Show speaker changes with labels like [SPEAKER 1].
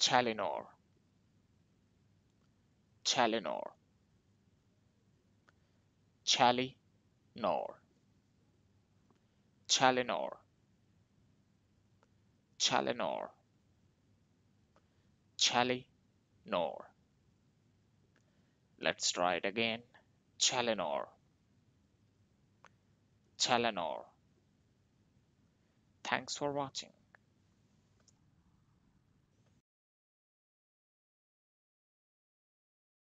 [SPEAKER 1] Telenor. Nor Chalenor, Chalenor, Telenor. Nor Let's try it again. Chalenor, Chalenor. Thanks for watching.